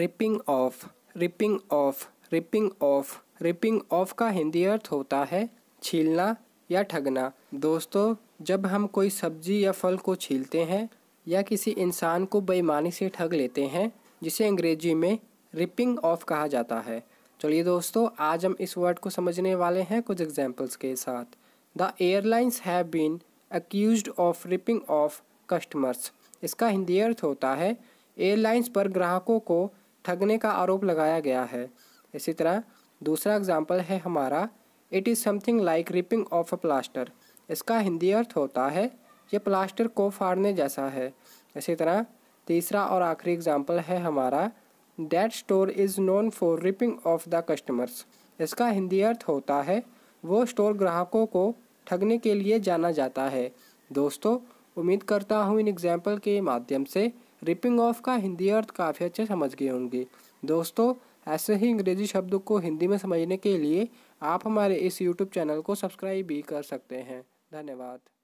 ripping off ripping off ripping off ripping off का हिंदी अर्थ होता है छीलना या ठगना दोस्तों जब हम कोई सब्जी या फल को छीलते हैं या किसी इंसान को बेईमानी से ठग लेते हैं जिसे अंग्रेजी में रिपिंग ऑफ कहा जाता है चलिए दोस्तों आज हम इस वर्ड को समझने वाले हैं कुछ एग्जाम्पल्स के साथ the airlines have been accused of ripping off customers इसका हिंदी अर्थ होता है एयरलाइंस पर ग्राहकों को ठगने का आरोप लगाया गया है इसी तरह दूसरा एग्जाम्पल है हमारा it is something like ripping off a plaster इसका हिंदी अर्थ होता है ये प्लास्टर को फाड़ने जैसा है इसी तरह तीसरा और आखिरी एग्जाम्पल है हमारा that store is known for ripping off the customers इसका हिंदी अर्थ होता है वो स्टोर ग्राहकों को ठगने के लिए जाना जाता है दोस्तों उम्मीद करता हूँ इन एग्जाम्पल के माध्यम से रिपिंग ऑफ का हिंदी अर्थ काफ़ी अच्छे समझ गए होंगे दोस्तों ऐसे ही अंग्रेजी शब्द को हिंदी में समझने के लिए आप हमारे इस यूट्यूब चैनल को सब्सक्राइब भी कर सकते हैं धन्यवाद